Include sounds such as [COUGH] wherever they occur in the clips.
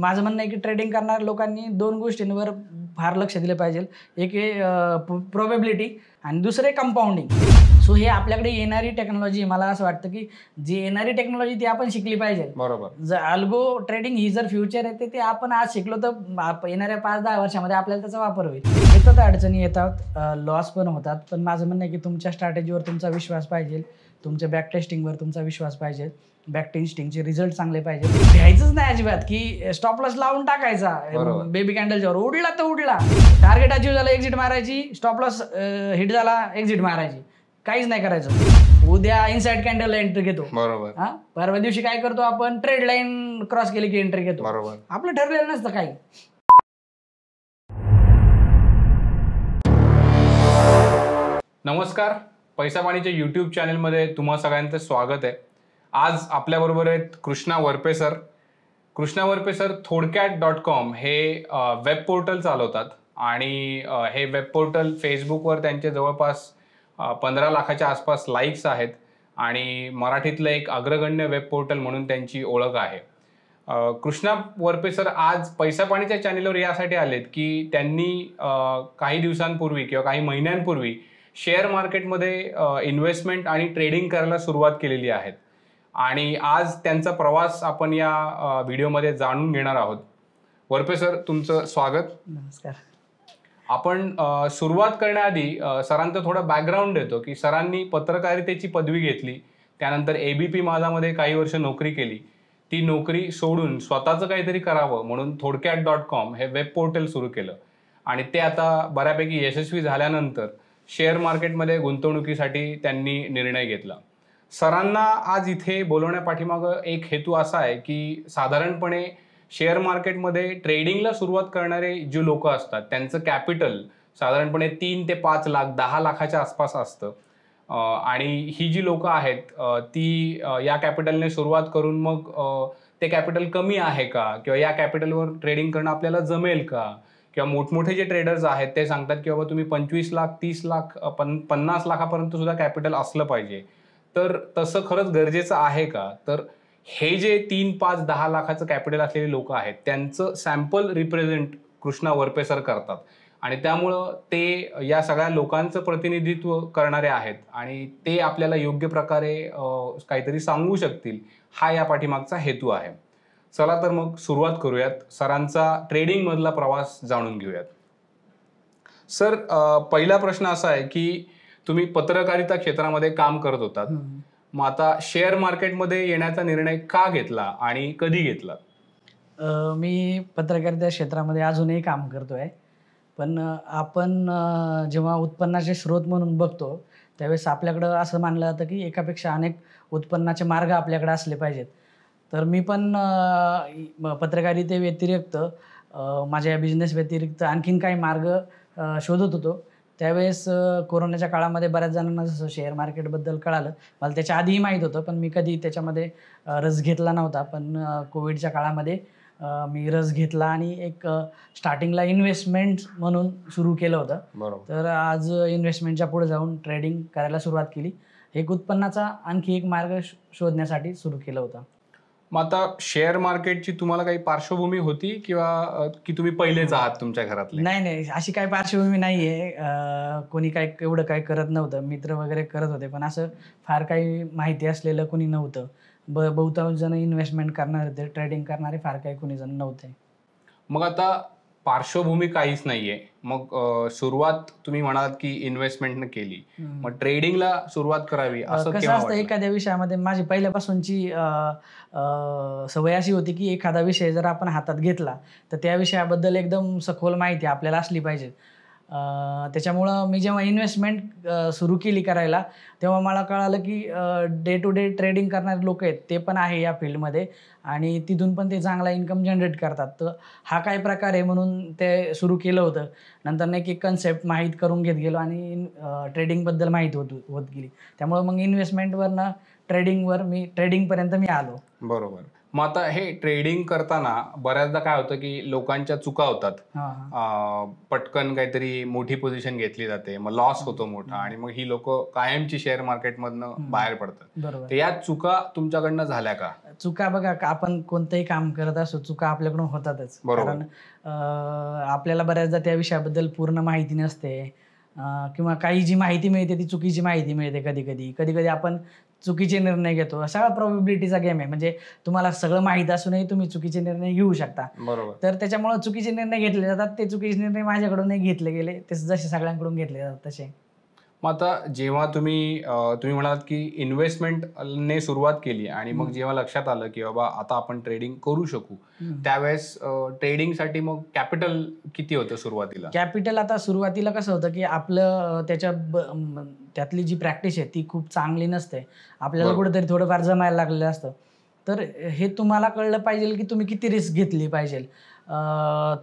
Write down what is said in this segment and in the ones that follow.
माझं म्हणणं आहे की ट्रेडिंग करणाऱ्या लोकांनी दोन गोष्टींवर फार लक्ष दिलं पाहिजे एक प्रोबेबिलिटी आणि दुसरे कंपाऊंडिंग सो हे आपल्याकडे येणारी टेक्नॉलॉजी मला असं वाटतं की जी येणारी टेक्नॉलॉजी ती आपण शिकली पाहिजे बरोबर जर अल्गो ट्रेडिंग ही जर फ्युचर ते ते आपण आज शिकलो तर येणाऱ्या पाच दहा वर्षामध्ये आपल्याला त्याचा वापर होईल येतात अडचणी येतात लॉस पण होतात पण माझं म्हणणं आहे की तुमच्या स्ट्रॅटेजीवर तुमचा विश्वास पाहिजे तुमच्या बॅक टेस्टिंगवर तुमचा विश्वास पाहिजे बॅक टेस्टिंगचे रिझल्ट चांगले पाहिजे घ्यायचंच नाही अजिबात की स्टॉप लॉस लावून टाकायचा बेबी कॅन्डलच्यावर उडला तर उडला टार्गेट अचीव्ह झाला एक्झिट मारायची स्टॉप लॉस हिट झाला एक्झिट मारायची काहीच नाही करायचं उद्या इनसाइड कॅन्डल एंट्री घेतो बरोबर परवा दिवशी काय करतो आपण ट्रेड लाईन क्रॉस केली की एंट्री घेतो बरोबर आपलं ठरलेलं नसतं काही नमस्कार पैसा पाणीच्या युट्यूब चॅनलमध्ये तुम्हा सगळ्यांचं स्वागत आहे आज आपल्याबरोबर आहेत Krishna Warpe sir Krishna Warpe sir Thodkyat dot com हे वेब पोर्टल चालवतात आणि हे वेब पोर्टल फेसबुकवर त्यांचे जवळपास पंधरा लाखाच्या आसपास लाईक्स आहेत आणि मराठीतलं एक अग्रगण्य वेब पोर्टल म्हणून त्यांची ओळख आहे कृष्णा वरपे सर आज पैसा पाणीच्या चॅनेलवर यासाठी आलेत की त्यांनी काही दिवसांपूर्वी किंवा काही महिन्यांपूर्वी शेअर मार्केटमध्ये इन्व्हेस्टमेंट आणि ट्रेडिंग करायला सुरुवात केलेली आहेत आणि आज त्यांचा प्रवास आपण या व्हिडिओमध्ये जाणून घेणार आहोत वरपे सर तुमचं स्वागत नमस्कार आपण सुरुवात करण्याआधी सरांचं थोडं बॅकग्राऊंड देतो की सरांनी पत्रकारितेची पदवी घेतली त्यानंतर एबीपी माझामध्ये काही वर्ष नोकरी केली ती नोकरी सोडून स्वतःचं काहीतरी करावं म्हणून थोडक्यात डॉट कॉम हे वेब पोर्टल सुरू केलं आणि ते आता बऱ्यापैकी यशस्वी झाल्यानंतर शेअर मार्केटमध्ये गुंतवणुकीसाठी त्यांनी निर्णय घेतला सरांना आज इथे बोलवण्यापाठीमागं एक हेतू असा आहे की साधारणपणे शेअर मार्केटमध्ये ट्रेडिंगला सुरुवात करणारे जे लोक असतात त्यांचं कॅपिटल साधारणपणे तीन ते पाच लाख दहा लाखाच्या आसपास असतं आणि ही जी लोकं आहेत ती या कॅपिटलने सुरुवात करून मग ते कॅपिटल कमी आहे का किंवा या कॅपिटलवर ट्रेडिंग करणं आपल्याला जमेल का किंवा मोठमोठे जे ट्रेडर्स आहेत ते सांगतात की बाबा तुम्ही पंचवीस लाख तीस लाख पन पन्नास लाखापर्यंत सुद्धा कॅपिटल असलं पाहिजे तर तसं खरंच गरजेचं आहे का तर हे जे तीन पाच दहा लाखाचं कॅपिटल असलेले लोक आहेत त्यांचं सॅम्पल रिप्रेझेंट कृष्णा वरपेसर करतात आणि त्यामुळं ते या सगळ्या लोकांचं प्रतिनिधित्व करणारे आहेत आणि ते आपल्याला योग्य प्रकारे काहीतरी सांगू शकतील हा या पाठीमागचा हेतू आहे चला तर मग सुरुवात करूयात सरांचा ट्रेडिंगमधला प्रवास जाणून घेऊयात सर पहिला प्रश्न असा आहे की तुम्ही पत्रकारिता क्षेत्रामध्ये काम करत होतात मग आता शेअर मार्केटमध्ये येण्याचा निर्णय का घेतला आणि कधी घेतला मी पत्रकारिता क्षेत्रामध्ये अजूनही काम करतोय पण आपण जेव्हा उत्पन्नाचे स्रोत म्हणून बघतो त्यावेळेस आपल्याकडं असं मानलं जातं की एकापेक्षा अनेक उत्पन्नाचे मार्ग आपल्याकडे असले पाहिजेत तर मी पण पत्रकारिते व्यतिरिक्त माझ्या बिझनेस व्यतिरिक्त आणखीन काही मार्ग शोधत होतो त्यावेळेस कोरोनाच्या काळामध्ये बऱ्याच जणांना जसं शेअर मार्केटबद्दल कळालं मला त्याच्या आधीही माहीत होतं पण मी कधी त्याच्यामध्ये रस घेतला नव्हता पण कोविडच्या काळामध्ये मी रस घेतला आणि एक स्टार्टिंगला इन्व्हेस्टमेंट म्हणून सुरू केलं होतं तर आज इन्व्हेस्टमेंटच्या पुढे जाऊन ट्रेडिंग करायला सुरुवात केली एक उत्पन्नाचा आणखी एक मार्ग शोधण्यासाठी सुरू केला होता मग आता शेअर मार्केटची तुम्हाला काही पार्श्वभूमी होती किंवा की तुम्ही पहिलेच आहात तुमच्या घरात नाही नाही अशी काही पार्श्वभूमी नाही आहे कोणी काय एवढं काय करत नव्हतं मित्र वगैरे करत होते पण असं फार काही माहिती असलेलं कोणी नव्हतं ब बहुतांश जण इन्व्हेस्टमेंट करणार होते ट्रेडिंग करणारे फार काही कोणी जण नव्हते मग आता पार्श्वभूमी काहीच नाहीये मग सुरुवात तुम्ही म्हणालात की इन्व्हेस्टमेंट केली मग ट्रेडिंगला सुरुवात करावी असं असतं एखाद्या विषयामध्ये माझी पहिल्यापासूनची सवय अशी होती की एखादा विषय जर आपण हातात घेतला तर त्या विषयाबद्दल एकदम सखोल माहिती आपल्याला असली पाहिजे त्याच्यामुळं मी जेव्हा इन्व्हेस्टमेंट सुरू केली करायला तेव्हा मला कळालं की डे टू डे ट्रेडिंग करणारे लोक आहेत ते पण आहे या फील्डमध्ये आणि तिथून पण ते चांगला इन्कम जनरेट करतात तर हा काय प्रकार आहे म्हणून ते सुरू केलं होतं नंतर नाही एक कन्सेप्ट माहीत करून घेत गेलो आणि ट्रेडिंगबद्दल माहीत होत होत गेली त्यामुळं मग इन्व्हेस्टमेंटवरनं ट्रेडिंगवर मी ट्रेडिंगपर्यंत मी आलो बरोबर मग आता हे ट्रेडिंग करताना बऱ्याचदा काय होतं की लोकांच्या चुका होतात पटकन काहीतरी मोठी पोझिशन घेतली जाते मग लॉस होतो मोठा आणि मग ही लोक कायमची शेअर मार्केट मार्केटमधनं बाहेर पडतात तर या चुका तुमच्याकडनं झाल्या का चुका बघा आपण कोणतंही काम करत असो चुका आपल्याकडून होतातच कारण आपल्याला बऱ्याचदा त्या विषयाबद्दल पूर्ण माहिती नसते किंवा काही जी माहिती मिळते ती चुकीची माहिती मिळते कधी कधी कधी कधी आपण चुकीचे निर्णय घेतो सगळा प्रॉबिबिलिटीचा गेम आहे म्हणजे तुम्हाला सगळं माहीत असूनही तुम्ही चुकीचे निर्णय घेऊ शकता बरोबर तर त्याच्यामुळे चुकीचे निर्णय घेतले जातात ते चुकीचे निर्णय माझ्याकडून घेतले गेले ते जसे सगळ्यांकडून घेतले जातात तसे मग आता जेव्हा तुम्ही तुम्ही म्हणालात की ने सुरुवात केली आणि मग जेव्हा लक्षात आलं की बाबा आता आपण ट्रेडिंग करू शकू त्यावेळेस ट्रेडिंगसाठी मग कॅपिटल किती होतं सुरुवातीला कॅपिटल आता सुरुवातीला कसं होतं की आपलं त्याच्या त्यातली जी प्रॅक्टिस आहे ती खूप चांगली नसते आपल्याला कुठेतरी थोडंफार जमायला लागलेलं असतं तर हे तुम्हाला कळलं पाहिजे की तुम्ही किती रिस्क घेतली पाहिजे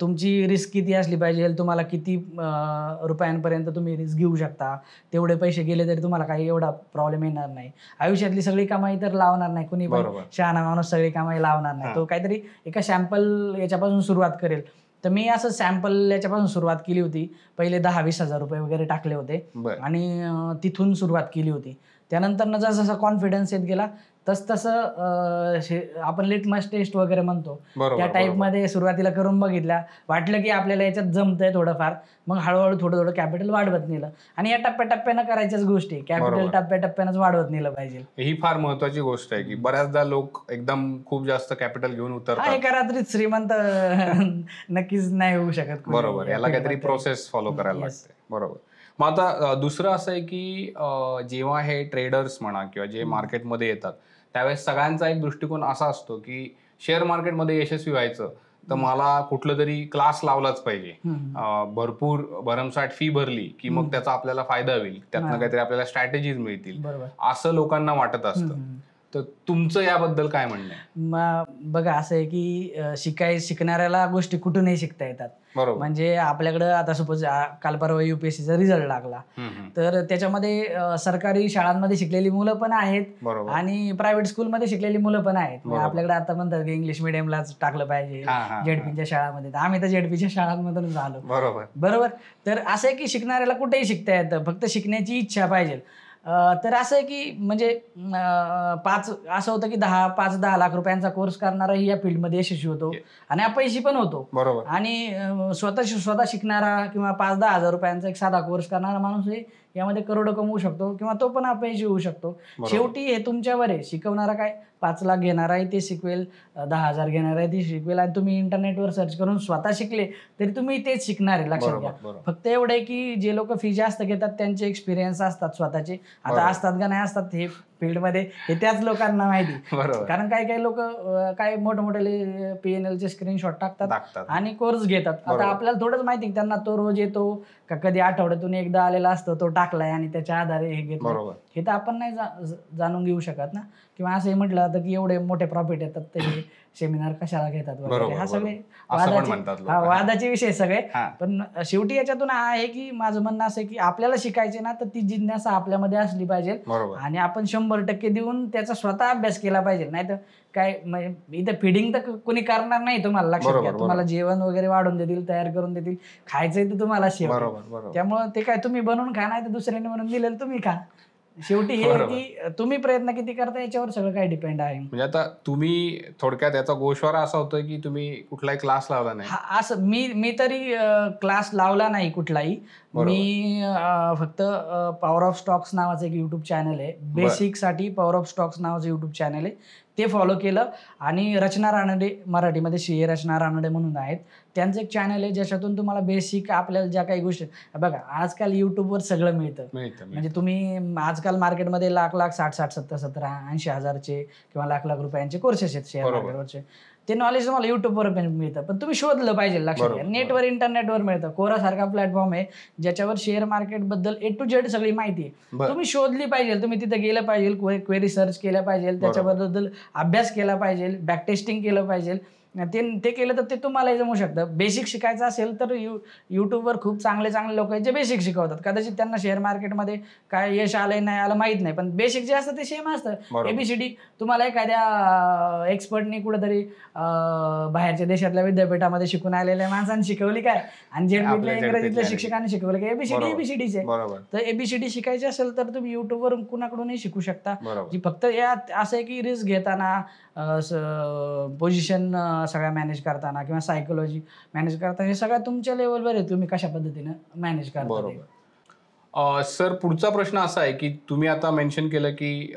तुमची रिस्क किती असली पाहिजे तुम्हाला किती रुपयांपर्यंत तुम्ही रिस्क घेऊ शकता तेवढे पैसे गेले तरी तुम्हाला काही एवढा प्रॉब्लेम येणार नाही आयुष्यातली सगळी कमाई तर लावणार नाही कुणी पण शहाणा माणूस सगळी कमाई लावणार नाही तो काहीतरी एका सॅम्पल याच्यापासून सुरुवात करेल तर मी असं सॅम्पल याच्यापासून सुरुवात केली होती पहिले दहा वीस हजार रुपये वगैरे टाकले होते आणि तिथून सुरुवात केली होती त्यानंतर जसा जसा कॉन्फिडन्स येत गेला तस तस आपण लिटमस टेस्ट वगैरे म्हणतो त्या मध्ये सुरुवातीला करून बघितल्या वाटलं की आपल्याला याच्यात जमतंय थोडंफार मग हळूहळू थोडं थोडं कॅपिटल वाढवत नेलं आणि या टप्प्याटप्प्यानं करायच्याच गोष्टी कॅपिटल टप्प्या टप्प्याटप्प्यानंच वाढवत नेलं पाहिजे ही फार महत्वाची गोष्ट आहे की बऱ्याचदा लोक एकदम खूप जास्त कॅपिटल घेऊन उतरतात एका रात्रीत श्रीमंत [LAUGHS] नक्कीच नाही होऊ शकत बरोबर याला काहीतरी प्रोसेस फॉलो [LAUGHS] करायला लागते बरोबर मग आता दुसरं असं आहे की जेव्हा हे ट्रेडर्स म्हणा किंवा जे मार्केटमध्ये येतात त्यावेळेस सगळ्यांचा एक दृष्टिकोन असा असतो की शेअर मार्केटमध्ये यशस्वी व्हायचं तर मला कुठलं तरी क्लास लावलाच पाहिजे भरपूर भरमसाठ फी भरली की मग त्याचा आपल्याला फायदा होईल त्यातनं काहीतरी आपल्याला स्ट्रॅटेजीज मिळतील असं लोकांना वाटत असतं तर तुमचं याबद्दल काय म्हणणं आहे? बघा असं आहे की शिकाय शिकणाऱ्याला गोष्टी कुठूनही शिकता येतात म्हणजे आपल्याकडं आता सपोज काल परवा युपीएससीचा रिझल्ट लागला तर त्याच्यामध्ये सरकारी शाळांमध्ये शिकलेली मुलं पण आहेत आणि प्रायव्हेट स्कूलमध्ये शिकलेली मुलं पण आहेत म्हणजे आपल्याकडे आता म्हणतात की इंग्लिश मिडियमलाच टाकलं पाहिजे जेडपीच्या शाळांमध्ये तर आम्ही तर जेडपीच्या शाळांमधूनच आलो बरोबर बरोबर तर असं आहे की शिकणाऱ्याला कुठेही शिकता येतं फक्त शिकण्याची इच्छा पाहिजे तर असं आहे की म्हणजे पाच असं होतं की दहा पाच दहा लाख रुपयांचा कोर्स करणाराही या फील्डमध्ये यशस्वी होतो आणि अपयशी पण होतो बरोबर आणि स्वतः स्वतः शिकणारा किंवा पाच दहा हजार रुपयांचा एक साधा कोर्स करणारा माणूस हे यामध्ये करोड कमवू शकतो किंवा तो पण अपयशी होऊ शकतो शेवटी हे तुमच्यावर आहे शिकवणारा काय पाच लाख घेणार आहे ते शिकवेल दहा हजार घेणार आहे ते शिकवेल आणि तुम्ही इंटरनेटवर सर्च करून स्वतः शिकले तरी तुम्ही तेच शिकणार आहे लक्षात घ्या फक्त एवढं आहे की जे लोक फी जास्त घेतात त्यांचे एक्सपिरियन्स असतात स्वतःचे आता असतात का नाही असतात हे फील्डमध्ये हे त्याच लोकांना माहिती कारण काही काही लोक काय मोठमोठे एलचे स्क्रीनशॉट टाकतात आणि कोर्स घेतात आता आपल्याला थोडंच माहिती त्यांना तो रोज येतो का कधी आठवड्यातून एकदा आलेला असतो तो टाकलाय आणि त्याच्या आधारे हे घेतो हे तर आपण नाही जा जाणून घेऊ शकत ना किंवा असं म्हटलं तर की एवढे मोठे प्रॉफिट येतात ते सेमिनार कशाला घेतात वगैरे हा सगळे वादाचे हा वादाचे विषय सगळे पण शेवटी याच्यातून आहे की माझं म्हणणं असं की आपल्याला शिकायचे ना तर ती जिज्ञासा आपल्यामध्ये असली पाहिजे आणि आपण शंभर टक्के देऊन त्याचा स्वतः अभ्यास केला पाहिजे नाही तर काय म्हणजे इथं फिडिंग तर कोणी करणार नाही तुम्हाला लक्षात घ्या तुम्हाला जेवण वगैरे वाढून देतील तयार करून देतील खायचंय तर तुम्हाला शेवट त्यामुळे ते काय तुम्ही बनवून खा नाही तर दुसऱ्याने म्हणून दिलेलं तुम्ही खा शेवटी हे की तुम्ही प्रयत्न किती करता याच्यावर सगळं काय डिपेंड आहे म्हणजे आता तुम्ही थोडक्यात याचा गोशवारा असा होतो की तुम्ही कुठलाही क्लास लावला नाही असं मी मी तरी क्लास लावला नाही कुठलाही मी फक्त पॉवर ऑफ स्टॉक्स नावाचं एक युट्यूब चॅनल आहे बेसिक साठी पॉवर ऑफ स्टॉक्स नावाचं युट्यूब चॅनल आहे ते फॉलो केलं आणि रचना रानडे मराठीमध्ये श्री रचना रानडे म्हणून आहेत त्यांचं एक चॅनल आहे ज्याच्यातून तुम्हाला बेसिक आपल्याला ज्या काही गोष्टी बघा आजकाल युट्यूबवर सगळं मिळतं म्हणजे तुम्ही आजकाल मार्केटमध्ये लाख लाख साठ साठ सत्तर सतरा ऐंशी हजारचे किंवा लाख लाख रुपयांचे कोर्सेस आहेत शेअर मार्केटवरचे ते नॉलेज तुम्हाला युट्यूबवर मिळतं पण तुम्ही शोधलं पाहिजे लक्षात घ्या नेटवर इंटरनेटवर मिळतं कोरा सारखा प्लॅटफॉर्म आहे ज्याच्यावर शेअर मार्केट बद्दल ए टू जेड सगळी माहिती आहे तुम्ही शोधली पाहिजे तुम्ही तिथे गेलं पाहिजे क्वेरी सर्च केलं पाहिजे त्याच्याबद्दल अभ्यास केला पाहिजे बॅक टेस्टिंग केलं पाहिजे ते ते केलं तर ते तुम्हालाही जमू शकतं बेसिक शिकायचं असेल तर यू यूट्यूबवर खूप चांगले चांगले लोक आहेत जे बेसिक शिकवतात कदाचित त्यांना शेअर मार्केटमध्ये काय यश आलंय नाही आलं माहीत नाही पण बेसिक जे असतं ते सेम असतं एबीसीडी तुम्हाला एखाद्या एक्सपर्टनी कुठेतरी बाहेरच्या देशातल्या विद्यापीठामध्ये शिकून आलेल्या माणसांनी शिकवली काय आणि जे इंग्रजीतल्या शिक्षकांनी शिकवलं काय एबीसीडी एबीसीडीचे तर एबीसीडी शिकायची असेल तर तुम्ही युट्यूबवर कुणाकडूनही शिकू शकता जी फक्त या असं आहे की रिस्क घेताना पोझिशन सगळ्या मॅनेज करताना किंवा सायकोलॉजी मॅनेज करताना हे सगळं तुमच्या लेवलवर आहे तुम्ही कशा पद्धतीनं मॅनेज करता बरोबर सर पुढचा प्रश्न असा आहे की तुम्ही आता मेन्शन केलं की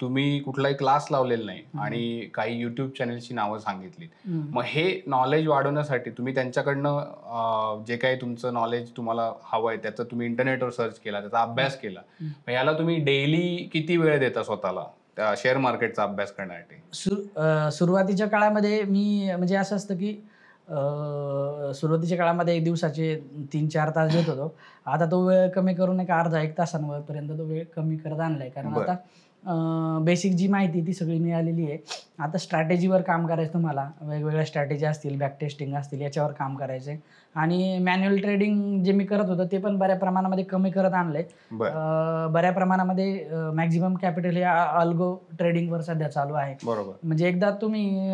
तुम्ही कुठलाही क्लास लावलेला नाही आणि काही युट्यूब चॅनेलची नावं सांगितली मग हे नॉलेज वाढवण्यासाठी तुम्ही त्यांच्याकडनं जे काही तुमचं नॉलेज तुम्हाला हवं आहे त्याचा तुम्ही इंटरनेटवर सर्च केला त्याचा अभ्यास केला याला तुम्ही डेली किती वेळ देता स्वतःला शेअर मार्केटचा अभ्यास करण्यासाठी सुरुवातीच्या काळामध्ये मी म्हणजे असं असतं की सुरुवातीच्या काळामध्ये एक दिवसाचे तीन चार तास घेत होतो आता तो वेळ कमी करून एक अर्धा एक तासांवर पर्यंत तो वेळ कमी करत आणलाय कारण आता बेसिक जी माहिती ती सगळी मिळालेली आहे आता स्ट्रॅटेजीवर काम करायचं तुम्हाला वेगवेगळ्या स्ट्रॅटेजी असतील बॅक टेस्टिंग असतील याच्यावर काम करायचे आणि मॅन्युअल ट्रेडिंग जे मी करत होतो ते पण बऱ्या प्रमाणामध्ये कमी करत आणले बऱ्या प्रमाणामध्ये मॅक्झिमम कॅपिटल हे अल्गो ट्रेडिंगवर सध्या चालू आहे म्हणजे एकदा तुम्ही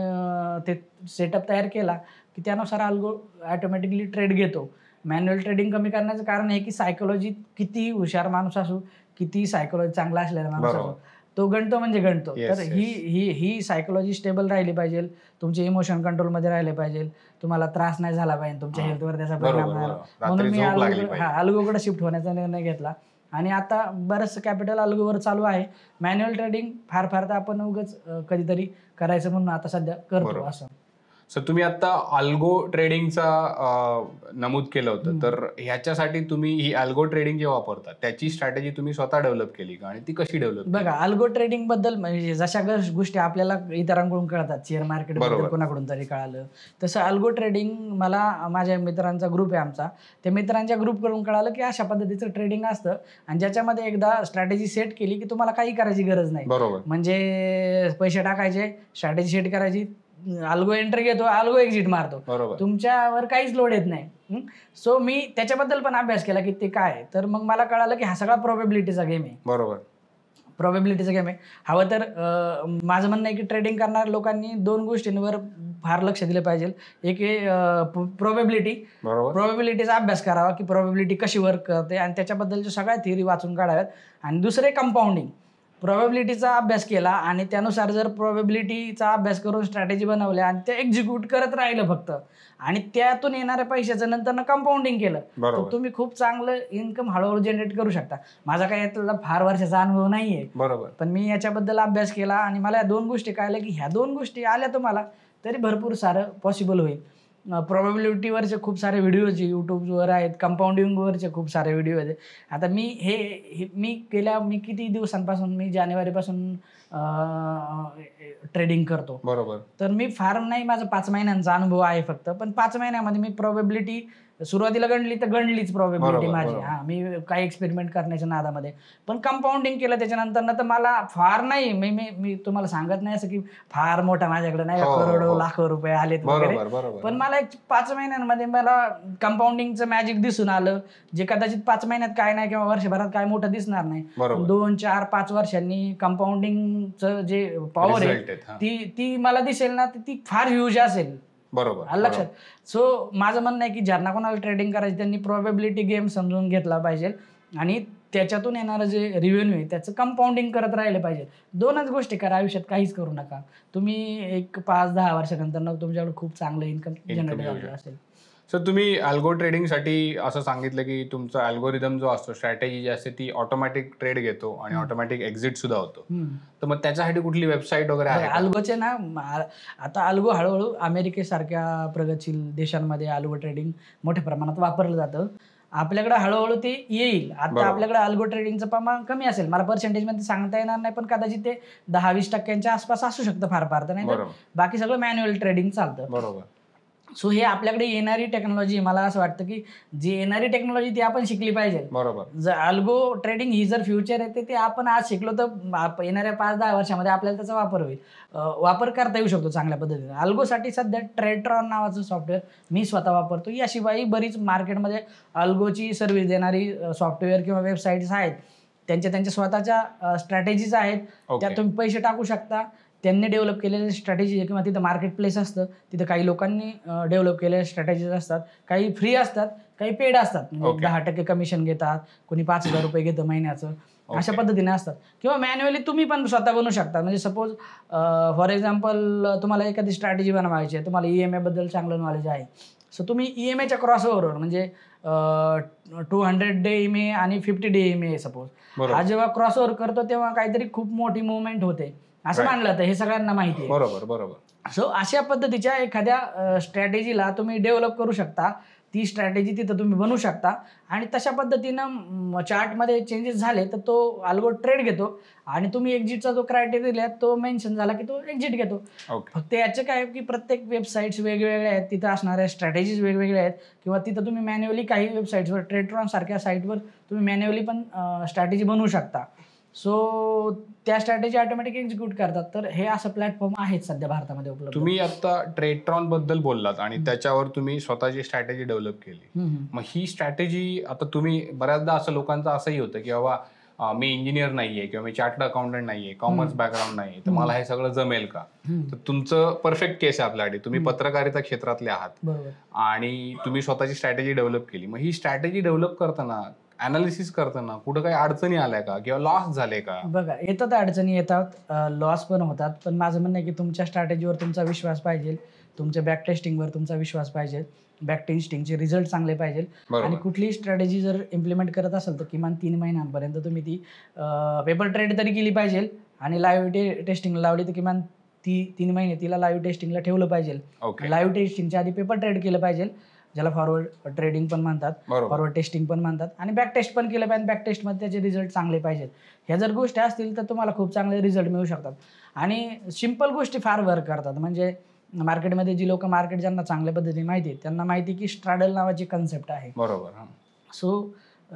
ते सेटअप तयार केला की त्यानुसार अल्गो ऑटोमॅटिकली ट्रेड घेतो मॅन्युअल ट्रेडिंग कमी करण्याचं कारण हे की सायकोलॉजी किती हुशार माणूस असू किती सायकोलॉजी चांगला असलेला माणूस असू तो गणतो म्हणजे गणतो तर ही ही ही सायकोलॉजी स्टेबल राहिली पाहिजे तुमचे इमोशन कंट्रोल मध्ये राहिले पाहिजे तुम्हाला त्रास नाही झाला पाहिजे तुमच्या हेल्थवर त्याचा परिणाम म्हणून मी हा अलगोकडे शिफ्ट होण्याचा निर्णय घेतला आणि आता बरंच कॅपिटल अलगोवर चालू आहे मॅन्युअल ट्रेडिंग फार फार तर आपण उगच कधीतरी करायचं म्हणून आता सध्या करतो असं सर तुम्ही आता अल्गो ट्रेडिंगचा नमूद केलं होतं तर ह्याच्यासाठी तुम्ही ही अल्गो ट्रेडिंग जे वापरता त्याची स्ट्रॅटेजी तुम्ही स्वतः डेव्हलप केली का आणि ती कशी डेव्हलप बघा अल्गो ट्रेडिंग बद्दल म्हणजे जशा गोष्टी आपल्याला इतरांकडून कळतात शेअर मार्केट कोणाकडून तरी कळालं तसं अल्गो ट्रेडिंग मला माझ्या मित्रांचा ग्रुप आहे आमचा त्या मित्रांच्या ग्रुपकडून कळालं की अशा पद्धतीचं ट्रेडिंग असतं आणि ज्याच्यामध्ये एकदा स्ट्रॅटेजी सेट केली की तुम्हाला काही करायची गरज नाही बरोबर म्हणजे पैसे टाकायचे स्ट्रॅटेजी सेट करायची अल्गो एंट्री घेतो अल्गो एक्झिट मारतो तुमच्यावर काहीच लोड येत नाही सो मी त्याच्याबद्दल पण अभ्यास केला की ते काय तर मग मला कळालं की हा सगळा प्रॉबेबिलिटीचा गेम आहे बरोबर प्रॉबेबिलिटीचा गेम आहे हवं तर माझं म्हणणं आहे की ट्रेडिंग करणाऱ्या लोकांनी दोन गोष्टींवर फार लक्ष दिलं पाहिजे एक प्रोबेबिलिटी प्रॉबेबिलिटीचा अभ्यास करावा की प्रॉबेबिलिटी कशी वर्क करते आणि त्याच्याबद्दलच्या सगळ्या थिअरी वाचून काढाव्यात आणि दुसरे कंपाऊंडिंग प्रॉबेबिलिटीचा अभ्यास केला आणि त्यानुसार जर प्रॉबेबिलिटीचा अभ्यास करून स्ट्रॅटेजी बनवल्या आणि ते एक्झिक्यूट करत राहिलं फक्त आणि त्यातून येणाऱ्या पैशाचं नंतर कंपाऊंडिंग केलं तर तुम्ही खूप चांगलं इन्कम हळूहळू जनरेट करू शकता माझा काय यातला फार वर्षाचा अनुभव नाहीये बरोबर पण मी याच्याबद्दल अभ्यास केला आणि मला या दोन गोष्टी कळल्या की ह्या दोन गोष्टी आल्या तुम्हाला तरी भरपूर सारं पॉसिबल होईल प्रॉबेबिलिटीवरचे खूप सारे व्हिडिओज यूट्यूबवर आहेत कंपाऊंडिंगवरचे खूप सारे व्हिडिओ आहेत आता मी हे, हे मी गेल्या मी किती दिवसांपासून मी जानेवारीपासून ट्रेडिंग करतो बरोबर तर मी फार नाही माझा पाच महिन्यांचा अनुभव आहे फक्त पण पाच महिन्यामध्ये मी प्रॉबेबिलिटी सुरुवातीला गणली तर गणलीच प्रॉब्लेबिलिटी माझी हा मी काही एक्सपेरिमेंट करण्याच्या नादामध्ये पण कंपाऊंडिंग केलं त्याच्यानंतर ना तर मला फार नाही मी मी मी तुम्हाला सांगत नाही असं की फार मोठा माझ्याकडे नाही हो, करोडो हो. लाखो रुपये आलेत वगैरे पण मला एक पाच महिन्यांमध्ये मला कंपाऊंडिंगचं मॅजिक दिसून आलं जे कदाचित पाच महिन्यात काय नाही किंवा वर्षभरात काय मोठं दिसणार नाही दोन चार पाच वर्षांनी कंपाऊंडिंगचं जे पॉवर आहे ती ती मला दिसेल ना ती फार ह्यूज असेल बरोबर लक्षात सो माझं म्हणणं आहे की ज्यांना कोणाला ट्रेडिंग करायची त्यांनी प्रॉबेबिलिटी गेम समजून घेतला पाहिजे आणि त्याच्यातून येणारं जे रिव्हेन्यू आहे त्याचं कंपाऊंडिंग करत राहिले पाहिजे दोनच गोष्टी करा आयुष्यात काहीच करू नका तुम्ही एक पाच दहा वर्षानंतर तुमच्याकडे खूप चांगलं इन्कम जनरेट झालेलं असेल सर तुम्ही अल्गो ट्रेडिंगसाठी असं सांगितलं की तुमचा अल्गोरिदम जो असतो स्ट्रॅटेजी जी असते ती ऑटोमॅटिक ट्रेड घेतो आणि ऑटोमॅटिक एक्झिट सुद्धा होतो तर मग त्याच्यासाठी कुठली वेबसाईट वगैरे आहे अल्गोचे ना आता अल्गो हळूहळू अमेरिकेसारख्या प्रगतशील देशांमध्ये अल्गो ट्रेडिंग मोठ्या प्रमाणात वापरलं जातं आपल्याकडे हळूहळू ते येईल आता आपल्याकडे अल्गो ट्रेडिंगचं प्रमाण कमी असेल मला पर्सेंटेज मध्ये सांगता येणार नाही पण कदाचित ते दहा वीस टक्क्यांच्या आसपास असू शकतं फार फार तर नाही बाकी सगळं मॅन्युअल ट्रेडिंग चालतं बरोबर सो हे आपल्याकडे येणारी टेक्नॉलॉजी मला असं वाटतं की जी येणारी टेक्नॉलॉजी ती आपण शिकली पाहिजे बरोबर जर अल्गो ट्रेडिंग ही जर फ्युचर आहे ते आपण आज शिकलो तर येणाऱ्या पाच दहा वर्षामध्ये आपल्याला त्याचा वापर होईल वापर करता येऊ शकतो चांगल्या पद्धतीने अल्गोसाठी सध्या ट्रेड्रॉन नावाचं सॉफ्टवेअर मी स्वतः वापरतो याशिवाय बरीच मार्केटमध्ये अल्गोची सर्व्हिस देणारी सॉफ्टवेअर किंवा वेबसाईट्स आहेत त्यांच्या त्यांच्या स्वतःच्या स्ट्रॅटेजीज आहेत त्या तुम्ही पैसे टाकू शकता त्यांनी डेव्हलप केलेले स्ट्रॅटेजी किंवा तिथं मार्केट प्लेस असतं तिथं काही लोकांनी डेव्हलप केलेल्या स्ट्रॅटेजीज असतात काही फ्री असतात काही पेड असतात म्हणजे दहा टक्के कमिशन घेतात कोणी पाच हजार रुपये घेतं महिन्याचं अशा पद्धतीने असतात किंवा मॅन्युअली तुम्ही पण स्वतः बनवू शकता म्हणजे सपोज फॉर एक्झाम्पल तुम्हाला एखादी स्ट्रॅटेजी बनवायची आहे तुम्हाला ई e एम एबद्दल चांगलं नॉलेज आहे सो तुम्ही ई एम एच्या क्रॉसओव्हरवर म्हणजे two hundred day M A आणि fifty day M A suppose हा जेव्हा क्रॉसओव्हर करतो तेव्हा काहीतरी खूप मोठी मुवमेंट होते असं मानलं तर हे सगळ्यांना माहिती आहे बरोबर बरोबर सो अशा पद्धतीच्या एखाद्या स्ट्रॅटेजीला तुम्ही डेव्हलप करू शकता ती स्ट्रॅटेजी तिथं तुम्ही बनवू शकता आणि तशा पद्धतीनं चार्टमध्ये चेंजेस झाले तर तो अल्गो ट्रेड घेतो आणि तुम्ही एक्झिटचा जो क्रायटेरिया दिला तो मेन्शन झाला की तो एक्झिट घेतो फक्त याचं काय की प्रत्येक वेबसाईट्स वेगवेगळ्या आहेत तिथं असणाऱ्या स्ट्रॅटेजीज वेगवेगळ्या आहेत किंवा तिथं तुम्ही मॅन्युअली काही वेबसाईट्सवर ट्रेड्रॉन सारख्या साईटवर तुम्ही मॅन्युअली पण स्ट्रॅटेजी बनवू शकता सो त्या स्ट्रॅटेजी ऑटोमॅटिक एक्झिक्यूट करतात तर हे असं प्लॅटफॉर्म आहेत सध्या भारतामध्ये उपलब्ध तुम्ही आता ट्रेट्रॉन बद्दल बोललात आणि त्याच्यावर तुम्ही स्वतःची स्ट्रॅटेजी डेव्हलप केली मग ही स्ट्रॅटेजी आता तुम्ही बऱ्याचदा असं लोकांचं असंही होतं की बाबा मी इंजिनियर नाहीये किंवा मी चार्टर्ड अकाउंटंट नाहीये कॉमर्स बॅकग्राऊंड नाहीये तर मला हे सगळं जमेल का तर तुमचं परफेक्ट केस आहे आपल्यासाठी तुम्ही पत्रकारिता क्षेत्रातले आहात आणि तुम्ही स्वतःची स्ट्रॅटेजी डेव्हलप केली मग ही स्ट्रॅटेजी डेव्हलप करताना अनालिसिस करताना कुठं काही अडचणी आल्या का किंवा लॉस झाले का बघा येतात अडचणी येतात लॉस पण होतात पण माझं म्हणणं आहे की तुमच्या स्ट्रॅटेजीवर तुमचा विश्वास पाहिजे तुमच्या बॅक टेस्टिंगवर तुमचा विश्वास पाहिजे बॅक टेस्टिंगचे रिझल्ट चांगले पाहिजे आणि कुठलीही स्ट्रॅटेजी जर इम्प्लिमेंट करत असाल तर किमान तीन महिन्यांपर्यंत तुम्ही ती पेपर ट्रेड तरी केली पाहिजे आणि लाईव्ह टेस्टिंग लावली तर किमान ती तीन महिने तिला लाईव्ह टेस्टिंगला ठेवलं पाहिजे लाईव्ह टेस्टिंगच्या आधी पेपर ट्रेड केलं पाहिजे ज्याला फॉरवर्ड ट्रेडिंग पण म्हणतात फॉरवर्ड टेस्टिंग पण म्हणतात आणि बॅक टेस्ट पण केलं पाहिजे बॅक मध्ये त्याचे रिझल्ट चांगले पाहिजेत ह्या जर गोष्टी असतील तर तुम्हाला खूप चांगले रिझल्ट मिळू शकतात आणि सिम्पल गोष्टी फार वर्क करतात म्हणजे मार्केटमध्ये जी लोक मार्केट ज्यांना चांगल्या पद्धतीने माहिती त्यांना माहिती की स्ट्रॅडल नावाची कन्सेप्ट आहे बरोबर सो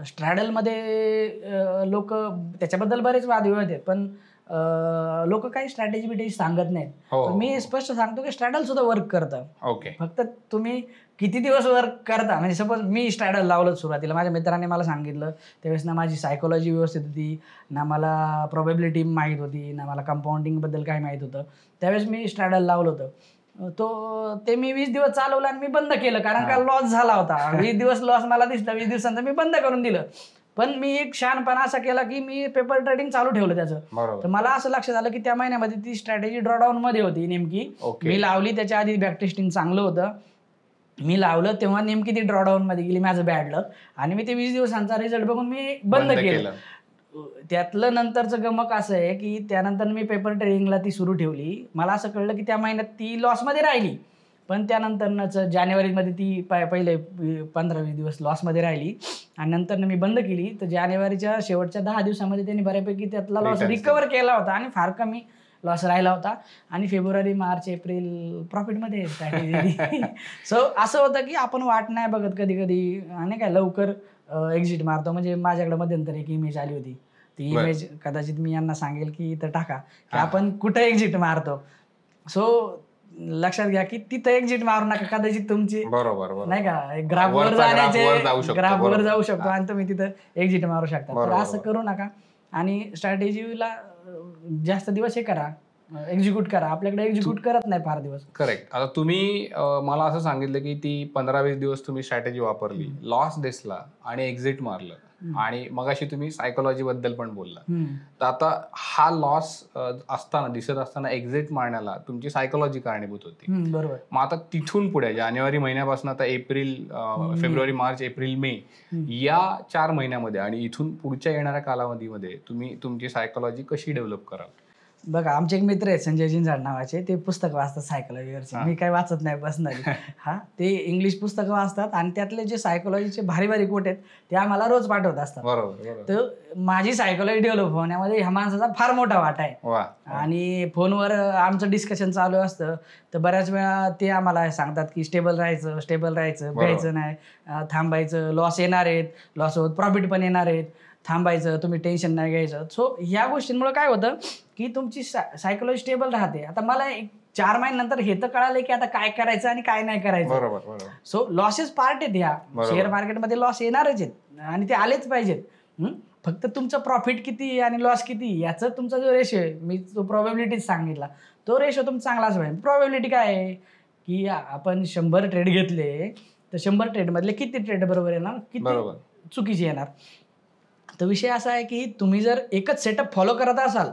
स्ट्रॅडलमध्ये लोक त्याच्याबद्दल बरेच वादविवाद आहेत पण लोक काही स्ट्रॅटेजी बिटेजी सांगत नाहीत हो. मी स्पष्ट सांगतो की स्ट्रॅडल सुद्धा वर्क करतं ओके फक्त तुम्ही किती दिवस वर्क करता म्हणजे सपोज मी स्ट्रॅडल लावलं सुरुवातीला माझ्या मित्राने मला सांगितलं त्यावेळेस ना माझी सायकोलॉजी व्यवस्थित होती ना मला प्रॉबेबिलिटी माहीत होती ना मला बद्दल काय माहीत होतं त्यावेळेस मी स्ट्रॅडल लावलं होतं तो ते मी वीस दिवस चालवलं आणि मी बंद केलं कारण का लॉस झाला होता वीस दिवस लॉस मला दिसला वीस दिवसांचा मी बंद करून दिलं पण मी एक शहाणपणा असा केला की मी पेपर ट्रेडिंग चालू ठेवलं त्याचं तर मला असं लक्षात आलं की त्या महिन्यामध्ये ती स्ट्रॅटेजी ड्रॉडाऊन मध्ये होती नेमकी मी लावली त्याच्या आधी बॅक टेस्टिंग चांगलं होतं मी लावलं तेव्हा नेमकी ती ड्रॉडाऊन मध्ये गेली माझं बॅडलं आणि मी ते वीस दिवसांचा रिझल्ट बघून मी बंद केलं त्यातलं नंतरचं गमक असं आहे की त्यानंतर मी पेपर ट्रेडिंगला ती सुरू ठेवली मला असं कळलं की त्या महिन्यात ती लॉसमध्ये राहिली पण त्यानंतरनंच जानेवारीमध्ये ती पहिले पहिले पंधरावीस दिवस लॉसमध्ये राहिली आणि नंतरनं मी बंद केली तर जानेवारीच्या शेवटच्या दहा दिवसामध्ये त्यांनी बऱ्यापैकी त्यातला लॉस रिकवर केला होता आणि फार कमी लॉस राहिला होता आणि फेब्रुवारी मार्च एप्रिल प्रॉफिटमध्ये सो [LAUGHS] असं होतं की आपण वाट नाही बघत कधी कधी आणि काय लवकर एक्झिट मारतो म्हणजे माझ्याकडे मध्यंतर एक इमेज आली होती ती इमेज कदाचित मी यांना सांगेल की इथं टाका की आपण कुठं एक्झिट मारतो सो लक्षात घ्या की तिथं एक्झिट मारू नका कदाचित तुमची बरोबर नाही का ग्राफ वर जाण्याचे ग्राफ वर जाऊ शकतो आणि तुम्ही तिथं एक्झिट मारू शकता तर असं करू नका आणि स्ट्रॅटेजीला जास्त दिवस हे करा एक्झिक्यूट करा आपल्याकडे एक्झिक्यूट करत नाही फार दिवस करेक्ट आता तुम्ही मला असं सांगितलं की ती पंधरा वीस दिवस तुम्ही स्ट्रॅटेजी वापरली लॉस दिसला आणि एक्झिट मारलं आणि मग अशी तुम्ही सायकोलॉजी बद्दल पण बोलला तर आता हा लॉस असताना दिसत असताना एक्झिट मारण्याला तुमची सायकोलॉजी कारणीभूत होती बरोबर मग आता तिथून पुढे जानेवारी महिन्यापासून आता एप्रिल फेब्रुवारी मार्च एप्रिल मे या चार महिन्यामध्ये आणि इथून पुढच्या येणाऱ्या कालावधीमध्ये तुम्ही तुमची सायकोलॉजी कशी डेव्हलप कराल बघा आमचे एक मित्र आहेत संजय जिंजाड नावाचे ते पुस्तक वाचतात सायकोलॉजीवरचे मी काही वाचत नाही बसणार [LAUGHS] हा ते इंग्लिश पुस्तकं वाचतात आणि त्यातले जे सायकोलॉजीचे भारी भारी कोट आहेत ते आम्हाला रोज पाठवत असतात तर माझी सायकोलॉजी डेव्हलप होण्यामध्ये ह्या माणसाचा फार मोठा वाटा आहे आणि फोनवर आमचं डिस्कशन चालू असतं तर बऱ्याच वेळा ते आम्हाला सांगतात की स्टेबल राहायचं स्टेबल राहायचं घ्यायचं नाही थांबायचं लॉस येणार आहेत लॉस होत प्रॉफिट पण येणार आहेत थांबायचं तुम्ही टेन्शन नाही घ्यायचं सो ह्या गोष्टींमुळे काय होतं की तुमची सायकोलॉजी स्टेबल राहते आता मला एक चार महिन्यानंतर हे तर कळालं की आता काय करायचं आणि काय नाही करायचं सो लॉसेस पार्ट आहेत ह्या शेअर मार्केटमध्ये लॉस येणारच आहेत आणि ते आलेच पाहिजेत फक्त तुमचं प्रॉफिट किती आणि लॉस किती याचं तुमचा जो रेशो आहे मी तो प्रॉबेबिलिटीज सांगितला तो रेशो तुमचा चांगलाच पाहिजे प्रॉबेबिलिटी काय आहे की आपण शंभर ट्रेड घेतले तर शंभर ट्रेडमधले किती ट्रेड बरोबर येणार किती चुकीचे येणार तर विषय असा आहे की तुम्ही जर एकच सेटअप फॉलो करत असाल